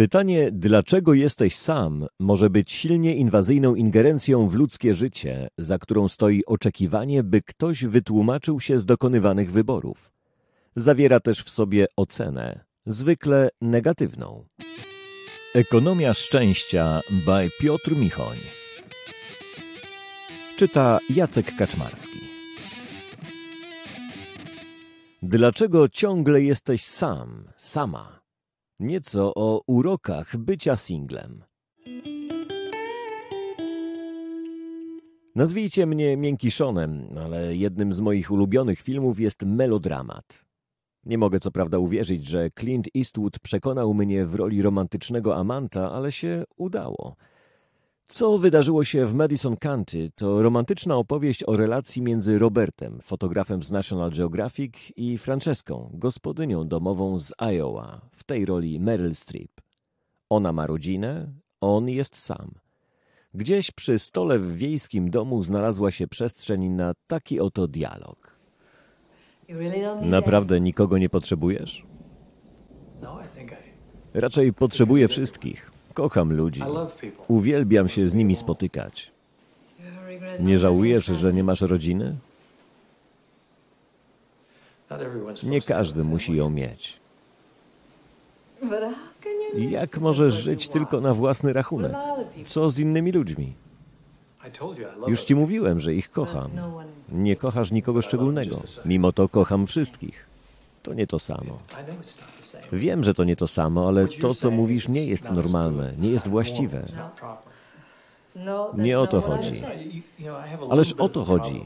Pytanie, dlaczego jesteś sam, może być silnie inwazyjną ingerencją w ludzkie życie, za którą stoi oczekiwanie, by ktoś wytłumaczył się z dokonywanych wyborów. Zawiera też w sobie ocenę, zwykle negatywną. Ekonomia szczęścia by Piotr Michoń. Czyta Jacek Kaczmarski. Dlaczego ciągle jesteś sam, sama? Nieco o urokach bycia singlem. Nazwijcie mnie miękkiszonem, ale jednym z moich ulubionych filmów jest melodramat. Nie mogę co prawda uwierzyć, że Clint Eastwood przekonał mnie w roli romantycznego amanta, ale się udało – co wydarzyło się w Madison County to romantyczna opowieść o relacji między Robertem, fotografem z National Geographic i Franceską, gospodynią domową z Iowa, w tej roli Meryl Streep. Ona ma rodzinę, on jest sam. Gdzieś przy stole w wiejskim domu znalazła się przestrzeń na taki oto dialog. Naprawdę nikogo nie potrzebujesz? No, Raczej potrzebuję wszystkich. Kocham ludzi. Uwielbiam się z nimi spotykać. Nie żałujesz, że nie masz rodziny? Nie każdy musi ją mieć. Jak możesz żyć tylko na własny rachunek? Co z innymi ludźmi? Już ci mówiłem, że ich kocham. No nie kochasz nikogo szczególnego. Mimo to kocham wszystkich. To nie to samo. Wiem, że to nie to samo, ale to, co mówisz, nie jest normalne, nie jest właściwe. No, nie o to chodzi. Ależ o to chodzi.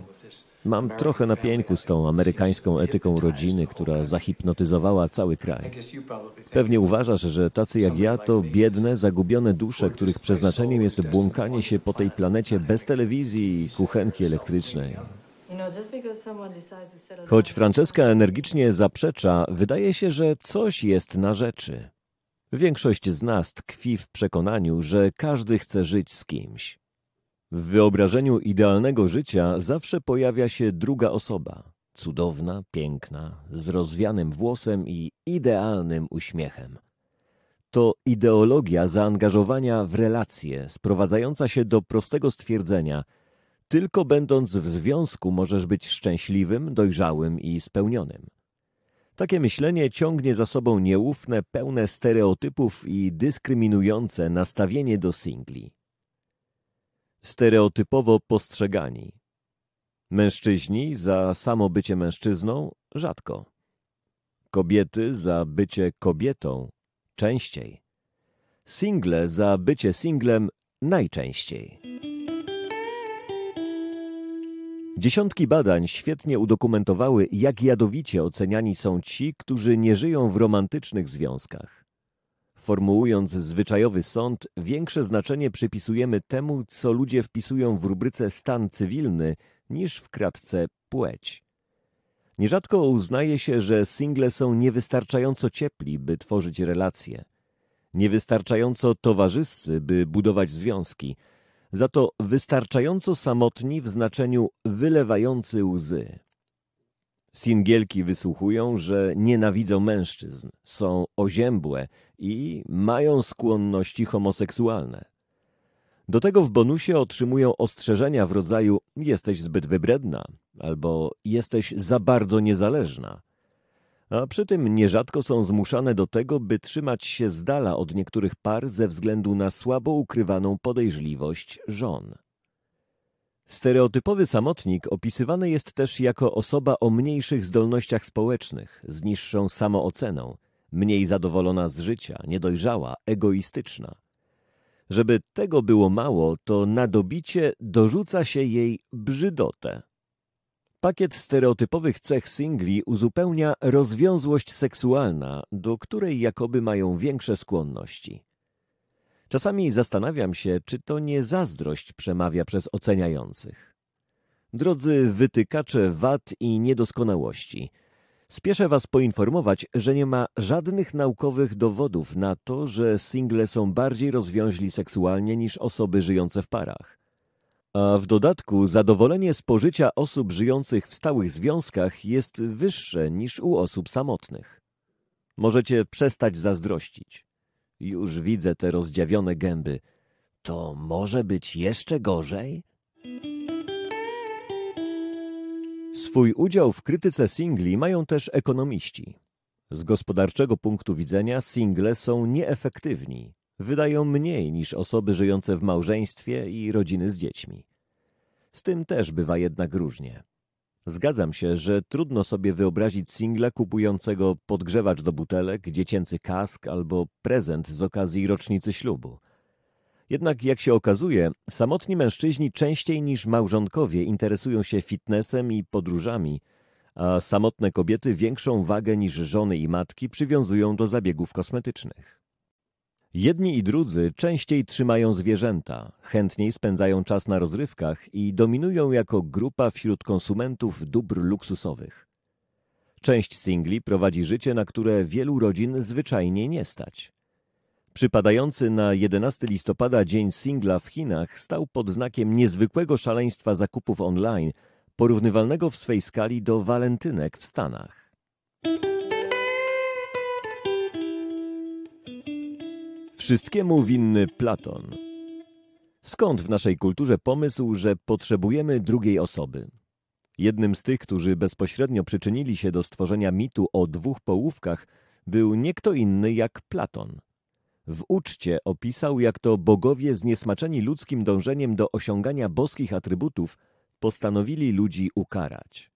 Mam trochę napięku z tą amerykańską etyką rodziny, która zahipnotyzowała cały kraj. Pewnie uważasz, że tacy jak ja to biedne, zagubione dusze, których przeznaczeniem jest błąkanie się po tej planecie bez telewizji i kuchenki elektrycznej. Choć Francesca energicznie zaprzecza, wydaje się, że coś jest na rzeczy. Większość z nas tkwi w przekonaniu, że każdy chce żyć z kimś. W wyobrażeniu idealnego życia zawsze pojawia się druga osoba. Cudowna, piękna, z rozwianym włosem i idealnym uśmiechem. To ideologia zaangażowania w relacje, sprowadzająca się do prostego stwierdzenia – tylko będąc w związku możesz być szczęśliwym, dojrzałym i spełnionym. Takie myślenie ciągnie za sobą nieufne, pełne stereotypów i dyskryminujące nastawienie do singli. Stereotypowo postrzegani. Mężczyźni za samo bycie mężczyzną rzadko. Kobiety za bycie kobietą częściej. Single za bycie singlem najczęściej. Dziesiątki badań świetnie udokumentowały, jak jadowicie oceniani są ci, którzy nie żyją w romantycznych związkach. Formułując zwyczajowy sąd, większe znaczenie przypisujemy temu, co ludzie wpisują w rubryce stan cywilny, niż w kratce płeć. Nierzadko uznaje się, że single są niewystarczająco ciepli, by tworzyć relacje, niewystarczająco towarzyscy, by budować związki – za to wystarczająco samotni w znaczeniu wylewający łzy. Singielki wysłuchują, że nienawidzą mężczyzn, są oziębłe i mają skłonności homoseksualne. Do tego w bonusie otrzymują ostrzeżenia w rodzaju jesteś zbyt wybredna albo jesteś za bardzo niezależna – a przy tym nierzadko są zmuszane do tego, by trzymać się z dala od niektórych par ze względu na słabo ukrywaną podejrzliwość żon. Stereotypowy samotnik opisywany jest też jako osoba o mniejszych zdolnościach społecznych, z niższą samooceną, mniej zadowolona z życia, niedojrzała, egoistyczna. Żeby tego było mało, to nadobicie dorzuca się jej brzydotę. Pakiet stereotypowych cech singli uzupełnia rozwiązłość seksualna, do której jakoby mają większe skłonności. Czasami zastanawiam się, czy to nie zazdrość przemawia przez oceniających. Drodzy wytykacze wad i niedoskonałości, spieszę Was poinformować, że nie ma żadnych naukowych dowodów na to, że single są bardziej rozwiąźli seksualnie niż osoby żyjące w parach. A w dodatku zadowolenie z pożycia osób żyjących w stałych związkach jest wyższe niż u osób samotnych. Możecie przestać zazdrościć. Już widzę te rozdziawione gęby. To może być jeszcze gorzej? Swój udział w krytyce singli mają też ekonomiści. Z gospodarczego punktu widzenia single są nieefektywni wydają mniej niż osoby żyjące w małżeństwie i rodziny z dziećmi. Z tym też bywa jednak różnie. Zgadzam się, że trudno sobie wyobrazić singla kupującego podgrzewacz do butelek, dziecięcy kask albo prezent z okazji rocznicy ślubu. Jednak jak się okazuje, samotni mężczyźni częściej niż małżonkowie interesują się fitnessem i podróżami, a samotne kobiety większą wagę niż żony i matki przywiązują do zabiegów kosmetycznych. Jedni i drudzy częściej trzymają zwierzęta, chętniej spędzają czas na rozrywkach i dominują jako grupa wśród konsumentów dóbr luksusowych. Część singli prowadzi życie, na które wielu rodzin zwyczajnie nie stać. Przypadający na 11 listopada Dzień Singla w Chinach stał pod znakiem niezwykłego szaleństwa zakupów online, porównywalnego w swej skali do walentynek w Stanach. Wszystkiemu winny Platon. Skąd w naszej kulturze pomysł, że potrzebujemy drugiej osoby? Jednym z tych, którzy bezpośrednio przyczynili się do stworzenia mitu o dwóch połówkach, był nie kto inny jak Platon. W uczcie opisał, jak to bogowie zniesmaczeni ludzkim dążeniem do osiągania boskich atrybutów postanowili ludzi ukarać.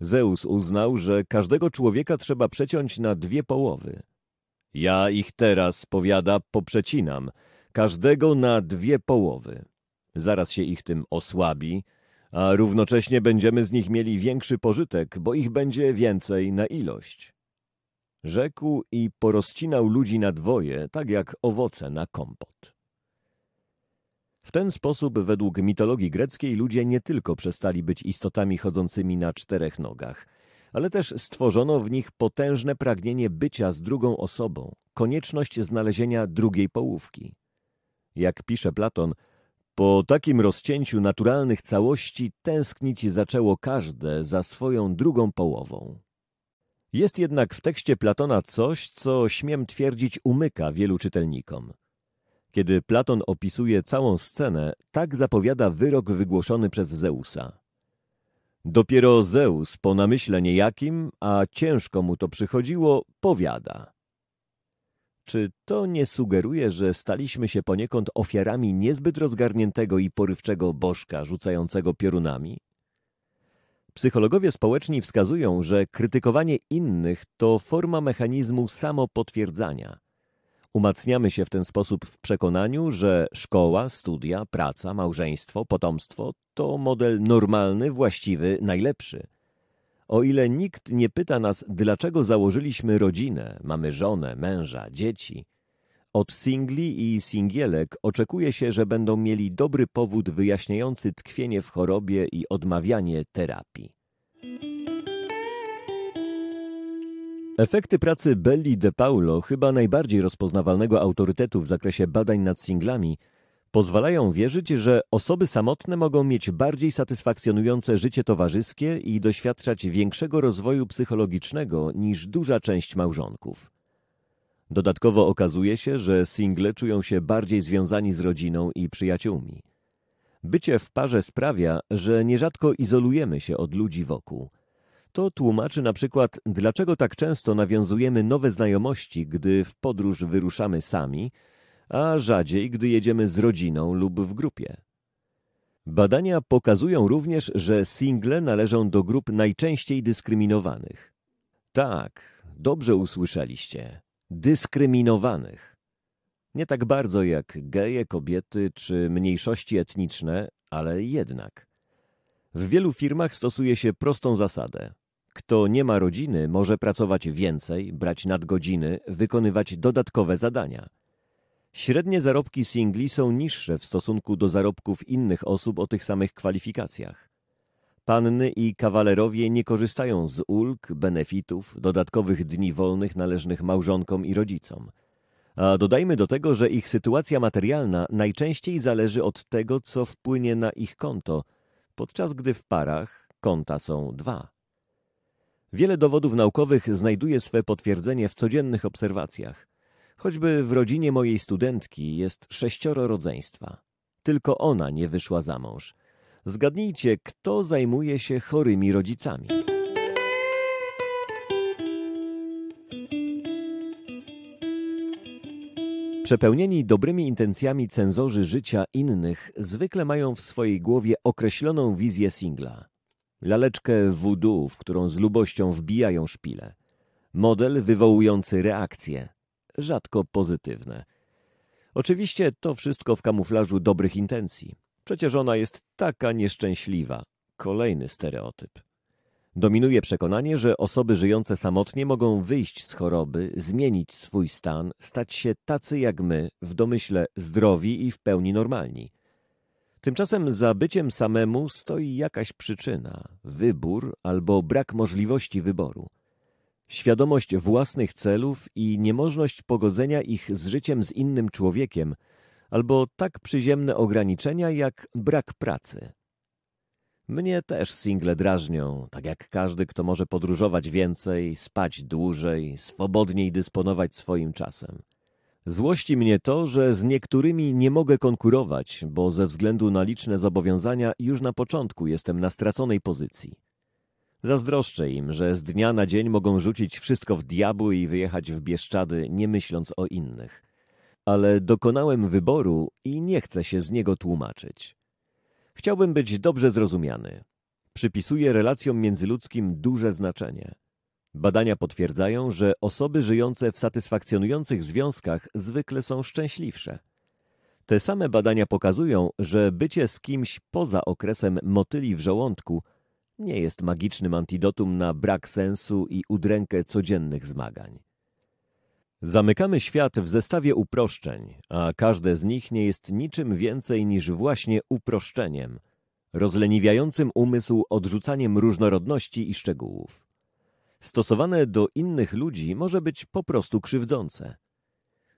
Zeus uznał, że każdego człowieka trzeba przeciąć na dwie połowy – ja ich teraz, powiada, poprzecinam, każdego na dwie połowy. Zaraz się ich tym osłabi, a równocześnie będziemy z nich mieli większy pożytek, bo ich będzie więcej na ilość. Rzekł i porozcinał ludzi na dwoje, tak jak owoce na kompot. W ten sposób, według mitologii greckiej, ludzie nie tylko przestali być istotami chodzącymi na czterech nogach – ale też stworzono w nich potężne pragnienie bycia z drugą osobą, konieczność znalezienia drugiej połówki. Jak pisze Platon, po takim rozcięciu naturalnych całości tęsknić zaczęło każde za swoją drugą połową. Jest jednak w tekście Platona coś, co śmiem twierdzić umyka wielu czytelnikom. Kiedy Platon opisuje całą scenę, tak zapowiada wyrok wygłoszony przez Zeusa. Dopiero Zeus po namyśle niejakim, a ciężko mu to przychodziło, powiada. Czy to nie sugeruje, że staliśmy się poniekąd ofiarami niezbyt rozgarniętego i porywczego bożka rzucającego piorunami? Psychologowie społeczni wskazują, że krytykowanie innych to forma mechanizmu samopotwierdzania – Umacniamy się w ten sposób w przekonaniu, że szkoła, studia, praca, małżeństwo, potomstwo to model normalny, właściwy, najlepszy. O ile nikt nie pyta nas, dlaczego założyliśmy rodzinę, mamy żonę, męża, dzieci, od singli i singielek oczekuje się, że będą mieli dobry powód wyjaśniający tkwienie w chorobie i odmawianie terapii. Efekty pracy Belli De Paulo, chyba najbardziej rozpoznawalnego autorytetu w zakresie badań nad singlami, pozwalają wierzyć, że osoby samotne mogą mieć bardziej satysfakcjonujące życie towarzyskie i doświadczać większego rozwoju psychologicznego niż duża część małżonków. Dodatkowo okazuje się, że single czują się bardziej związani z rodziną i przyjaciółmi. Bycie w parze sprawia, że nierzadko izolujemy się od ludzi wokół – to tłumaczy na przykład, dlaczego tak często nawiązujemy nowe znajomości, gdy w podróż wyruszamy sami, a rzadziej, gdy jedziemy z rodziną lub w grupie. Badania pokazują również, że single należą do grup najczęściej dyskryminowanych. Tak, dobrze usłyszeliście. Dyskryminowanych. Nie tak bardzo jak geje, kobiety czy mniejszości etniczne, ale jednak. W wielu firmach stosuje się prostą zasadę. Kto nie ma rodziny, może pracować więcej, brać nadgodziny, wykonywać dodatkowe zadania. Średnie zarobki singli są niższe w stosunku do zarobków innych osób o tych samych kwalifikacjach. Panny i kawalerowie nie korzystają z ulg, benefitów, dodatkowych dni wolnych należnych małżonkom i rodzicom. A dodajmy do tego, że ich sytuacja materialna najczęściej zależy od tego, co wpłynie na ich konto, podczas gdy w parach konta są dwa. Wiele dowodów naukowych znajduje swe potwierdzenie w codziennych obserwacjach. Choćby w rodzinie mojej studentki jest sześcioro rodzeństwa. Tylko ona nie wyszła za mąż. Zgadnijcie, kto zajmuje się chorymi rodzicami. Przepełnieni dobrymi intencjami cenzorzy życia innych zwykle mają w swojej głowie określoną wizję singla. Laleczkę voodoo, w którą z lubością wbijają szpile. Model wywołujący reakcje, rzadko pozytywne. Oczywiście to wszystko w kamuflażu dobrych intencji. Przecież ona jest taka nieszczęśliwa. Kolejny stereotyp. Dominuje przekonanie, że osoby żyjące samotnie mogą wyjść z choroby, zmienić swój stan, stać się tacy jak my, w domyśle zdrowi i w pełni normalni. Tymczasem za byciem samemu stoi jakaś przyczyna, wybór albo brak możliwości wyboru. Świadomość własnych celów i niemożność pogodzenia ich z życiem z innym człowiekiem, albo tak przyziemne ograniczenia jak brak pracy. Mnie też single drażnią, tak jak każdy, kto może podróżować więcej, spać dłużej, swobodniej dysponować swoim czasem. Złości mnie to, że z niektórymi nie mogę konkurować, bo ze względu na liczne zobowiązania już na początku jestem na straconej pozycji. Zazdroszczę im, że z dnia na dzień mogą rzucić wszystko w diabły i wyjechać w Bieszczady, nie myśląc o innych. Ale dokonałem wyboru i nie chcę się z niego tłumaczyć. Chciałbym być dobrze zrozumiany. Przypisuję relacjom międzyludzkim duże znaczenie – Badania potwierdzają, że osoby żyjące w satysfakcjonujących związkach zwykle są szczęśliwsze. Te same badania pokazują, że bycie z kimś poza okresem motyli w żołądku nie jest magicznym antidotum na brak sensu i udrękę codziennych zmagań. Zamykamy świat w zestawie uproszczeń, a każde z nich nie jest niczym więcej niż właśnie uproszczeniem, rozleniwiającym umysł odrzucaniem różnorodności i szczegółów stosowane do innych ludzi może być po prostu krzywdzące.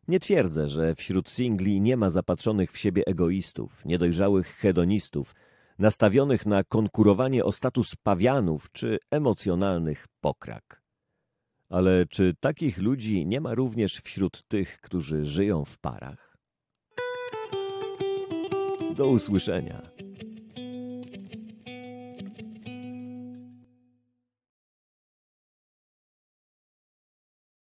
Nie twierdzę, że wśród singli nie ma zapatrzonych w siebie egoistów, niedojrzałych hedonistów, nastawionych na konkurowanie o status pawianów czy emocjonalnych pokrak. Ale czy takich ludzi nie ma również wśród tych, którzy żyją w parach? Do usłyszenia.